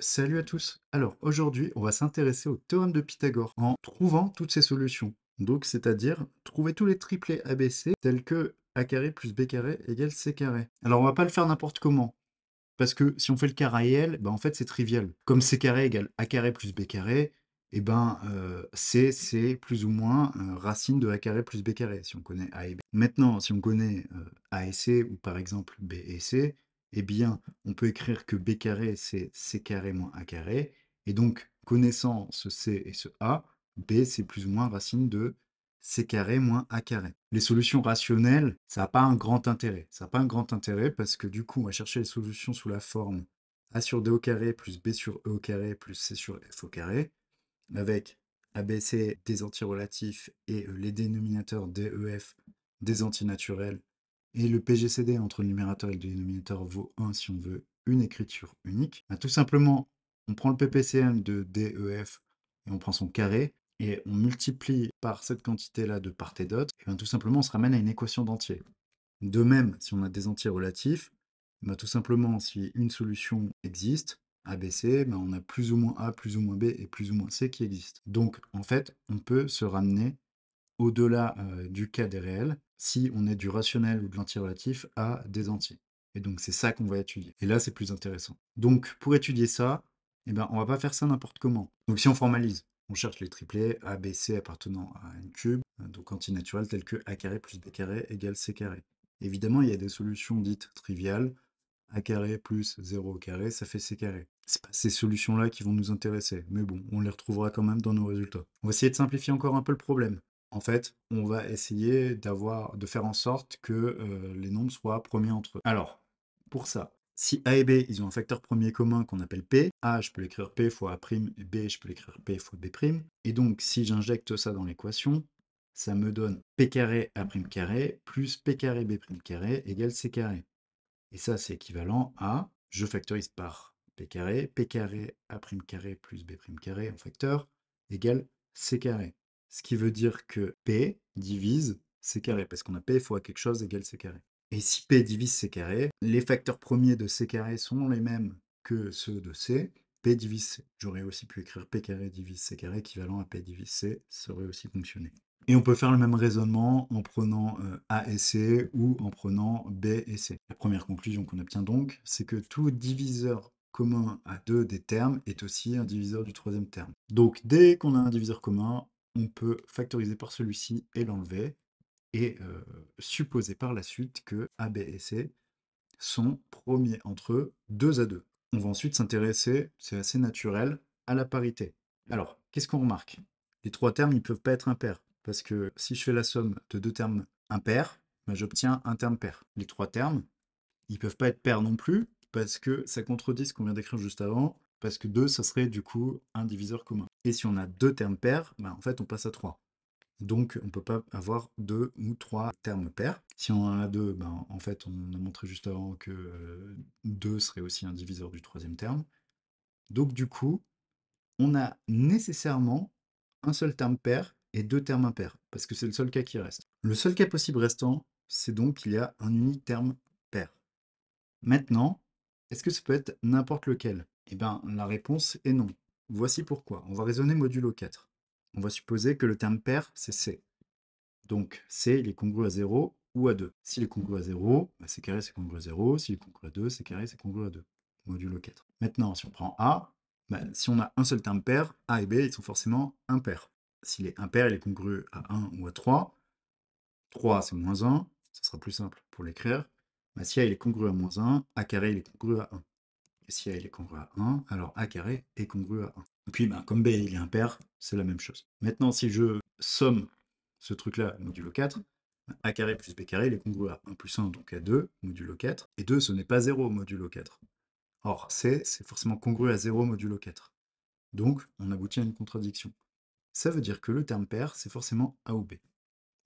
Salut à tous Alors aujourd'hui, on va s'intéresser au théorème de Pythagore en trouvant toutes ses solutions. Donc c'est-à-dire trouver tous les triplets ABC tels que A carré plus B carré égale C carré. Alors on va pas le faire n'importe comment. Parce que si on fait le carré réel, bah, en fait c'est trivial. Comme C carré égale A carré plus B carré, et eh ben euh, C, c'est plus ou moins euh, racine de A carré plus B carré, si on connaît A et B. Maintenant, si on connaît euh, A et C, ou par exemple B et C, eh bien, on peut écrire que b carré, c'est c carré moins a carré. Et donc, connaissant ce c et ce a, b, c'est plus ou moins racine de c carré moins a carré. Les solutions rationnelles, ça n'a pas un grand intérêt. Ça n'a pas un grand intérêt parce que du coup, on va chercher les solutions sous la forme a sur d au carré plus b sur e au carré plus c sur f au carré, avec ABC des antirelatifs et euh, les dénominateurs DEF des antinaturels et le PGCD entre le numérateur et le dénominateur vaut 1 si on veut une écriture unique. Bah, tout simplement, on prend le PPCM de DEF et on prend son carré et on multiplie par cette quantité-là de part et d'autre. Et bien, tout simplement, on se ramène à une équation d'entiers. De même, si on a des entiers relatifs, bah, tout simplement, si une solution existe, ABC, bah, on a plus ou moins A, plus ou moins B et plus ou moins C qui existent. Donc, en fait, on peut se ramener au-delà euh, du cas des réels si on est du rationnel ou de l'anti-relatif à des entiers. Et donc, c'est ça qu'on va étudier. Et là, c'est plus intéressant. Donc, pour étudier ça, eh ben, on va pas faire ça n'importe comment. Donc, si on formalise, on cherche les triplets A, B, C appartenant à n cube, euh, donc antinaturel tels que A carré plus B carré égale C carré. Évidemment, il y a des solutions dites triviales. A carré plus 0 carré, ça fait C carré. sont pas ces solutions-là qui vont nous intéresser, mais bon, on les retrouvera quand même dans nos résultats. On va essayer de simplifier encore un peu le problème en fait, on va essayer de faire en sorte que euh, les nombres soient premiers entre eux. Alors, pour ça, si A et B, ils ont un facteur premier commun qu'on appelle P, A, je peux l'écrire P fois A', et B, je peux l'écrire P fois B'. Et donc, si j'injecte ça dans l'équation, ça me donne P carré A' carré plus P carré B' carré égale C carré. Et ça, c'est équivalent à, je factorise par P carré, P carré A' carré plus B' carré en facteur égale C carré. Ce qui veut dire que P divise C carré, parce qu'on a P fois quelque chose égale C carré. Et si P divise C carré, les facteurs premiers de C carré sont les mêmes que ceux de C, P divise C. J'aurais aussi pu écrire P carré divise C carré équivalent à P divise C, ça aurait aussi fonctionné. Et on peut faire le même raisonnement en prenant euh, A et C ou en prenant B et C. La première conclusion qu'on obtient donc, c'est que tout diviseur commun à deux des termes est aussi un diviseur du troisième terme. Donc dès qu'on a un diviseur commun, on peut factoriser par celui-ci et l'enlever, et supposer par la suite que A, B et C sont premiers entre eux 2 à 2. On va ensuite s'intéresser, c'est assez naturel, à la parité. Alors, qu'est-ce qu'on remarque Les trois termes, ils ne peuvent pas être impairs, parce que si je fais la somme de deux termes impairs, bah, j'obtiens un terme pair. Les trois termes, ils ne peuvent pas être pairs non plus, parce que ça contredit ce qu'on vient d'écrire juste avant parce que 2, ça serait du coup un diviseur commun. Et si on a deux termes pairs, bah, en fait, on passe à 3. Donc, on ne peut pas avoir deux ou trois termes pairs. Si on en a deux, ben, en fait, on a montré juste avant que 2 euh, serait aussi un diviseur du troisième terme. Donc, du coup, on a nécessairement un seul terme pair et deux termes impairs, parce que c'est le seul cas qui reste. Le seul cas possible restant, c'est donc qu'il y a un unique terme pair. Maintenant, est-ce que ça peut être n'importe lequel eh bien, la réponse est non. Voici pourquoi. On va raisonner modulo 4. On va supposer que le terme pair, c'est C. Donc, C, il est congru à 0 ou à 2. S'il est congru à 0, c bah, c'est carré, c'est congru à 0. S'il est congru à 2, c'est carré, c'est congru à 2. Modulo 4. Maintenant, si on prend A, bah, si on a un seul terme pair, A et B, ils sont forcément impairs. S'il est impair, il est congru à 1 ou à 3. 3, c'est moins 1. Ce sera plus simple pour l'écrire. Bah, si A, il est congru à moins 1, A carré, il est congru à 1 si A est congru à 1, alors A carré est congru à 1. Et puis ben, comme B il est impair, c'est la même chose. Maintenant, si je somme ce truc-là, modulo 4, ben, A carré plus B carré, est congru à 1 plus 1, donc à 2, modulo 4. Et 2, ce n'est pas 0, modulo 4. Or, C, c'est forcément congru à 0, modulo 4. Donc, on aboutit à une contradiction. Ça veut dire que le terme pair, c'est forcément A ou B.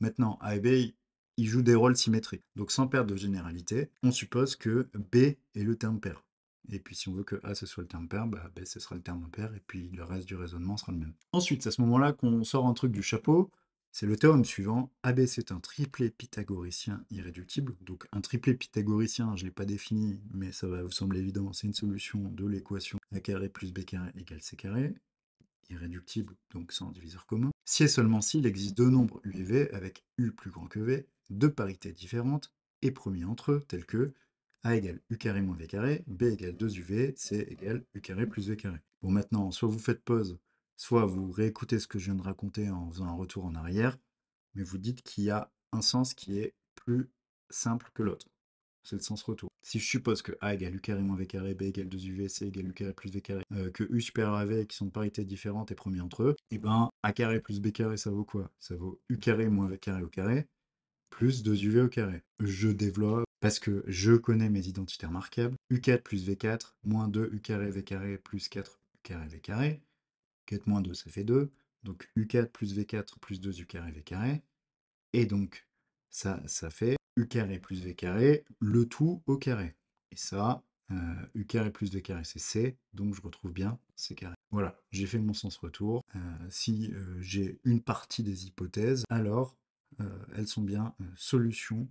Maintenant, A et B, ils jouent des rôles symétriques. Donc, sans perte de généralité, on suppose que B est le terme pair. Et puis si on veut que A ce soit le terme pair, bah, B ce sera le terme impair, et puis le reste du raisonnement sera le même. Ensuite, c'est à ce moment-là qu'on sort un truc du chapeau, c'est le théorème suivant. AB c'est un triplet pythagoricien irréductible. Donc un triplet pythagoricien, je ne l'ai pas défini, mais ça va vous sembler évident, c'est une solution de l'équation A carré plus B carré égale C carré irréductible, donc sans diviseur commun, si et seulement s'il existe deux nombres U et V avec U plus grand que V, deux parités différentes et premiers entre eux, tels que a égale U carré moins V carré, B égale 2UV, C égale U carré plus V carré. Bon, maintenant, soit vous faites pause, soit vous réécoutez ce que je viens de raconter en faisant un retour en arrière, mais vous dites qu'il y a un sens qui est plus simple que l'autre. C'est le sens retour. Si je suppose que A égale U carré moins V carré, B égale 2UV, C égale U carré plus V carré, euh, que U supérieur à V qui sont de parité différente et premier entre eux, et eh ben A carré plus B carré ça vaut quoi Ça vaut U carré moins V carré au carré, plus 2UV au carré. Je développe, parce que je connais mes identités remarquables. U4 plus V4, moins 2 U carré V carré plus 4 U carré V carré. 4 moins 2, ça fait 2. Donc U4 plus V4 plus 2 U carré V carré. Et donc, ça, ça fait U carré plus V carré, le tout au carré. Et ça, euh, U carré plus V carré, c'est C, donc je retrouve bien C carré. Voilà, j'ai fait mon sens retour. Euh, si euh, j'ai une partie des hypothèses, alors elles sont bien solutions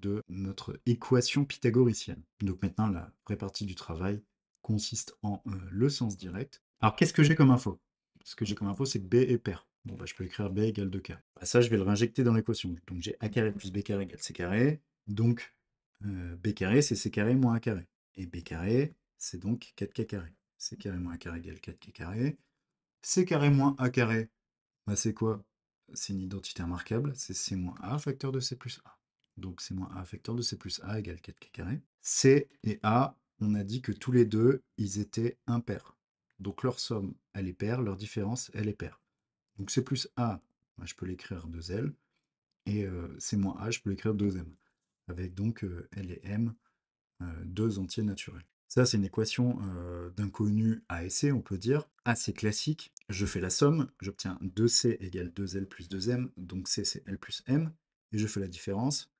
de notre équation pythagoricienne. Donc maintenant, la vraie partie du travail consiste en euh, le sens direct. Alors, qu'est-ce que j'ai comme info Ce que j'ai comme info, c'est que B est paire. Bon, bah, je peux écrire B égale 2K. Bah, ça, je vais le réinjecter dans l'équation. Donc, j'ai A carré plus B carré égale C carré. Donc, euh, B carré, c'est C carré moins A carré. Et B carré, c'est donc 4K carré. C carré moins A carré égale 4K carré. C carré moins A carré, bah, c'est quoi C'est une identité remarquable. C'est C moins A, facteur de C plus A donc c'est moins a facteur de c plus a égale 4k carré. C et a, on a dit que tous les deux, ils étaient impairs. Donc leur somme, elle est paire, leur différence, elle est paire. Donc c plus a, bah, je peux l'écrire 2l, et euh, c moins a, je peux l'écrire 2m, avec donc euh, l et m, euh, deux entiers naturels. Ça, c'est une équation d'inconnu A et C, on peut dire, assez classique. Je fais la somme, j'obtiens 2C égale 2L plus 2M, donc C c'est L plus M, et je fais la différence,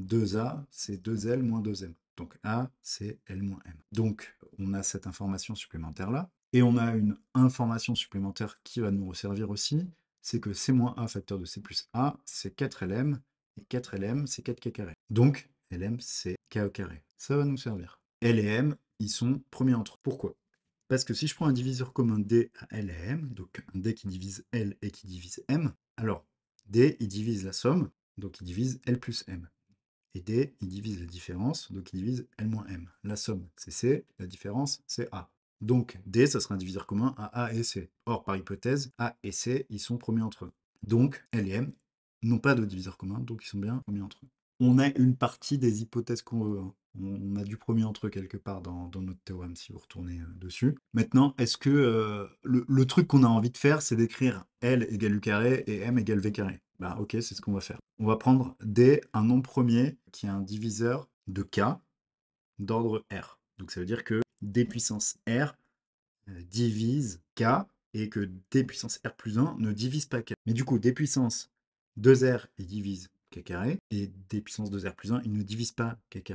2a, c'est 2l moins 2m. Donc a, c'est l moins m. Donc on a cette information supplémentaire-là. Et on a une information supplémentaire qui va nous resservir aussi, c'est que c moins a facteur de c plus a, c'est 4lm, et 4lm, c'est 4k carré. Donc lm, c'est k carré. Ça va nous servir. L et m, ils sont premiers entre. Pourquoi Parce que si je prends un diviseur commun d à l et m, donc un d qui divise l et qui divise m, alors d, il divise la somme, donc il divise l plus m. Et D, il divise la différence, donc il divise L moins M. La somme, c'est C, la différence, c'est A. Donc D, ça sera un diviseur commun à A et C. Or, par hypothèse, A et C, ils sont premiers entre eux. Donc L et M n'ont pas de diviseur commun, donc ils sont bien premiers entre eux. On a une partie des hypothèses qu'on veut. Hein. On a du premier entre eux quelque part dans, notre théorème si vous retournez euh, dessus. Maintenant, est-ce que euh, le, le, truc qu'on a envie de faire, c'est d'écrire L égale U carré et M égale V carré bah ok, c'est ce qu'on va faire. On va prendre D, un nombre premier qui est un diviseur de K d'ordre R. Donc ça veut dire que D puissance R euh, divise K et que D puissance R plus 1 ne divise pas K. Mais du coup, D puissance 2R, il divise K carré, et D puissance 2R plus 1, il ne divise pas K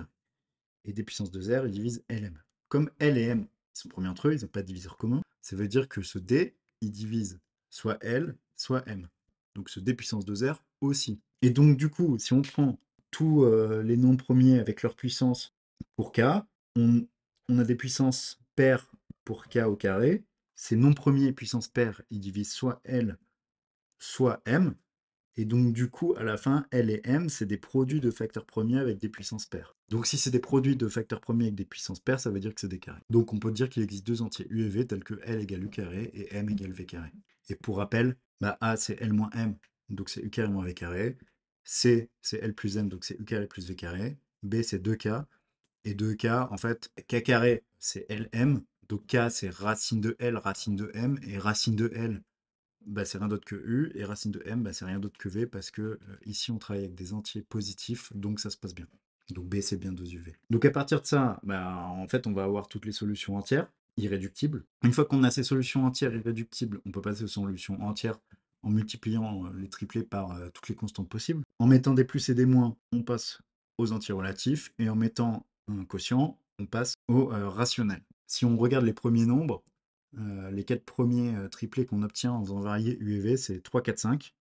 Et D puissance 2R, il divise LM. Comme L et M, sont premiers entre eux, ils n'ont pas de diviseur commun, ça veut dire que ce D, il divise soit L, soit M donc ce d puissance 2r aussi. Et donc du coup, si on prend tous euh, les noms premiers avec leur puissance pour k, on, a des puissances paires pour k au carré. Ces noms premiers puissances paires, ils divisent soit L, soit M. Et donc du coup, à la fin, L et M, c'est des produits de facteurs premiers avec des puissances paires. Donc si c'est des produits de facteurs premiers avec des puissances paires, ça veut dire que c'est des carrés. Donc on peut dire qu'il existe deux entiers U et V tels que L égale U carré et M égale V carré. Et pour rappel, bah, A, c'est L moins M, donc c'est U carré moins V carré. C, c'est L plus M, donc c'est U carré plus V carré. B, c'est 2K. Et 2K, en fait, K carré, c'est LM. Donc K, c'est racine de L, racine de M. Et racine de L, bah, c'est rien d'autre que U. Et racine de M, bah, c'est rien d'autre que V parce que euh, ici, on travaille avec des entiers positifs, donc ça se passe bien. Donc B, c'est bien 2UV. Donc à partir de ça, bah, en fait, on va avoir toutes les solutions entières irréductible. Une fois qu'on a ces solutions entières irréductibles, on peut passer aux solutions entières en multipliant euh, les triplés par euh, toutes les constantes possibles. En mettant des plus et des moins, on passe aux entiers relatifs et en mettant un quotient, on passe au euh, rationnel. Si on regarde les premiers nombres, les quatre premiers triplés qu'on obtient en faisant varier U et V, c'est 3, 4, 5,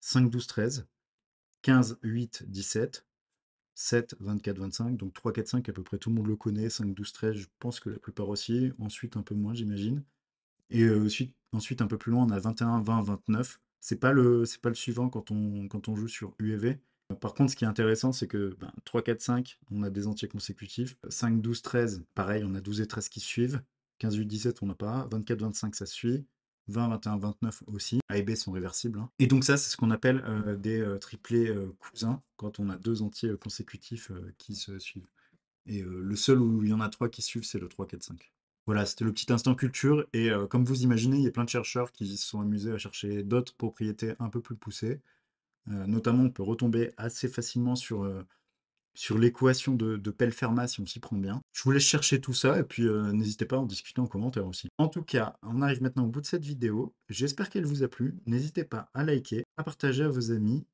5, 12, 13, 15, 8, 17, 7, 24, 25. Donc 3, 4, 5, à peu près tout le monde le connaît. 5, 12, 13, je pense que la plupart aussi. Ensuite, un peu moins, j'imagine. Et ensuite, ensuite, un peu plus loin, on a 21, 20, 29. C'est pas le, pas le suivant quand on, quand on joue sur UEV. Par contre, ce qui est intéressant, c'est que 3, 4, 5, on a des entiers consécutifs. 5, 12, 13, pareil, on a 12 et 13 qui suivent. 15, 8, 17, on n'a pas. 24, 25, ça suit. 20, 21, 29 aussi. A et B sont réversibles. Hein. Et donc ça, c'est ce qu'on appelle euh, des euh, triplés euh, cousins, quand on a deux entiers consécutifs qui se suivent. Et le seul où il y en a trois qui suivent, c'est le 3, 4, 5. Voilà, c'était le petit instant culture. Et comme vous imaginez, il y a plein de chercheurs qui se sont amusés à chercher d'autres propriétés un peu plus poussées. notamment, on peut retomber assez facilement sur sur l'équation de, de pell si on s'y prend bien. Je vous laisse chercher tout ça, et puis euh, n'hésitez pas à en discuter en commentaire aussi. En tout cas, on arrive maintenant au bout de cette vidéo. J'espère qu'elle vous a plu. N'hésitez pas à liker, à partager à vos amis,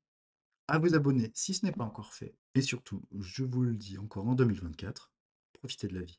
à vous abonner si ce n'est pas encore fait. Et surtout, je vous le dis encore en 2024, profitez de la vie.